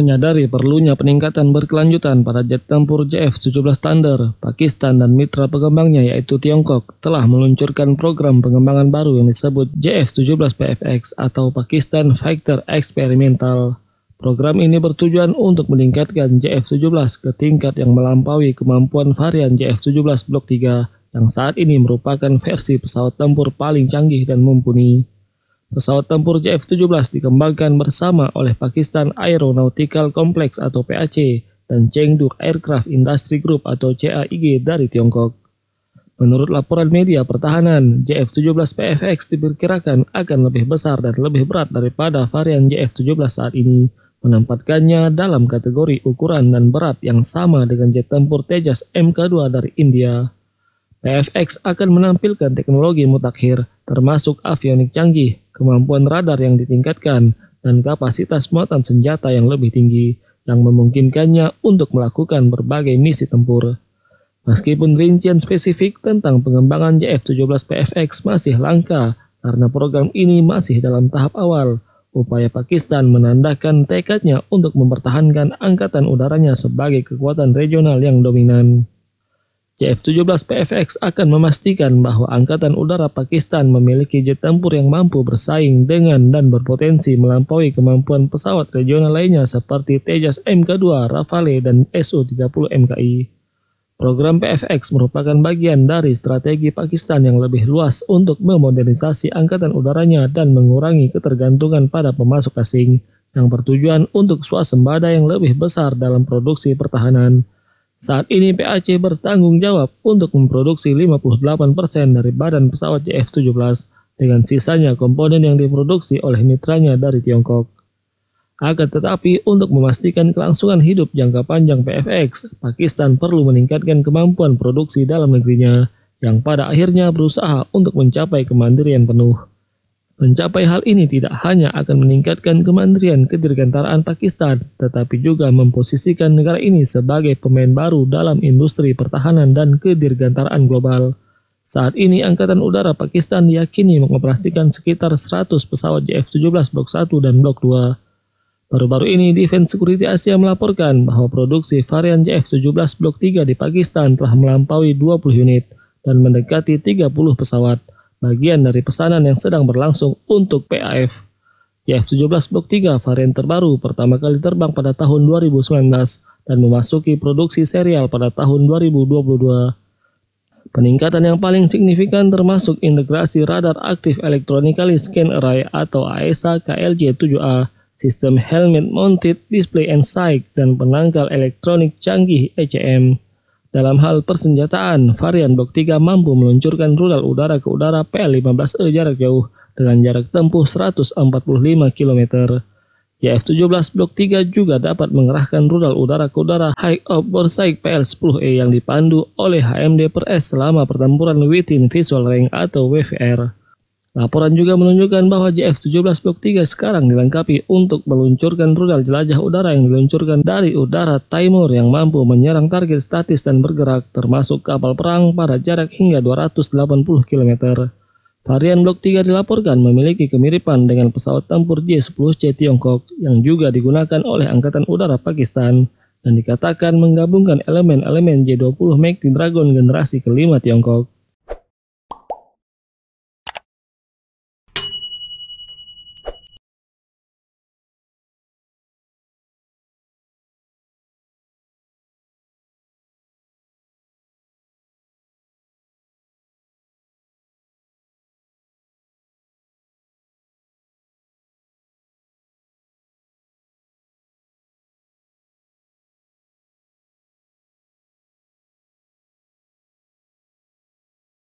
menyadari perlunya peningkatan berkelanjutan pada jet tempur JF-17 Thunder, Pakistan dan mitra pengembangnya yaitu Tiongkok telah meluncurkan program pengembangan baru yang disebut JF-17 PFX atau Pakistan Fighter Experimental. Program ini bertujuan untuk meningkatkan JF-17 ke tingkat yang melampaui kemampuan varian JF-17 Blok 3 yang saat ini merupakan versi pesawat tempur paling canggih dan mumpuni. Pesawat tempur JF-17 dikembangkan bersama oleh Pakistan Aeronautical Complex atau PAC dan Chengdu Aircraft Industry Group atau CAIG dari Tiongkok. Menurut laporan media pertahanan, JF-17 PFX diperkirakan akan lebih besar dan lebih berat daripada varian JF-17 saat ini, menempatkannya dalam kategori ukuran dan berat yang sama dengan jet tempur Tejas MK2 dari India. PFX akan menampilkan teknologi mutakhir, termasuk avionik canggih, kemampuan radar yang ditingkatkan, dan kapasitas muatan senjata yang lebih tinggi yang memungkinkannya untuk melakukan berbagai misi tempur. Meskipun rincian spesifik tentang pengembangan JF-17 PFX masih langka karena program ini masih dalam tahap awal, upaya Pakistan menandakan tekadnya untuk mempertahankan angkatan udaranya sebagai kekuatan regional yang dominan. JF-17 PFX akan memastikan bahwa Angkatan Udara Pakistan memiliki jet tempur yang mampu bersaing dengan dan berpotensi melampaui kemampuan pesawat regional lainnya seperti Tejas Mk2, Rafale, dan Su-30 MKI. Program PFX merupakan bagian dari strategi Pakistan yang lebih luas untuk memodernisasi angkatan udaranya dan mengurangi ketergantungan pada pemasok asing, yang bertujuan untuk swasembada yang lebih besar dalam produksi pertahanan. Saat ini PAC bertanggung jawab untuk memproduksi 58% dari badan pesawat JF-17 dengan sisanya komponen yang diproduksi oleh mitranya dari Tiongkok. Akan tetapi untuk memastikan kelangsungan hidup jangka panjang PFX, Pakistan perlu meningkatkan kemampuan produksi dalam negerinya yang pada akhirnya berusaha untuk mencapai kemandirian penuh. Mencapai hal ini tidak hanya akan meningkatkan kemandirian kedirgantaraan Pakistan, tetapi juga memposisikan negara ini sebagai pemain baru dalam industri pertahanan dan kedirgantaraan global. Saat ini Angkatan Udara Pakistan yakini mengoperasikan sekitar 100 pesawat JF-17 Blok 1 dan Blok 2. Baru-baru ini, Defense Security Asia melaporkan bahwa produksi varian JF-17 Blok 3 di Pakistan telah melampaui 20 unit dan mendekati 30 pesawat bagian dari pesanan yang sedang berlangsung untuk PAF. YF-17 Block 3 varian terbaru pertama kali terbang pada tahun 2019 dan memasuki produksi serial pada tahun 2022. Peningkatan yang paling signifikan termasuk integrasi radar aktif electronically scan array atau AESA KLJ-7A, sistem helmet mounted display and sight dan penangkal elektronik canggih ECM. Dalam hal persenjataan, varian Blok 3 mampu meluncurkan rudal udara ke udara PL-15E jarak jauh dengan jarak tempuh 145 km. YF-17 Blok 3 juga dapat mengerahkan rudal udara ke udara High of Borsaik PL-10E yang dipandu oleh HMD per S selama pertempuran Within Visual Range atau WVR. Laporan juga menunjukkan bahwa JF-17 Block 3 sekarang dilengkapi untuk meluncurkan rudal jelajah udara yang diluncurkan dari udara Timur yang mampu menyerang target statis dan bergerak termasuk kapal perang pada jarak hingga 280 km. Varian Blok 3 dilaporkan memiliki kemiripan dengan pesawat tempur J-10C Tiongkok yang juga digunakan oleh Angkatan Udara Pakistan dan dikatakan menggabungkan elemen-elemen J-20 di Dragon generasi kelima Tiongkok.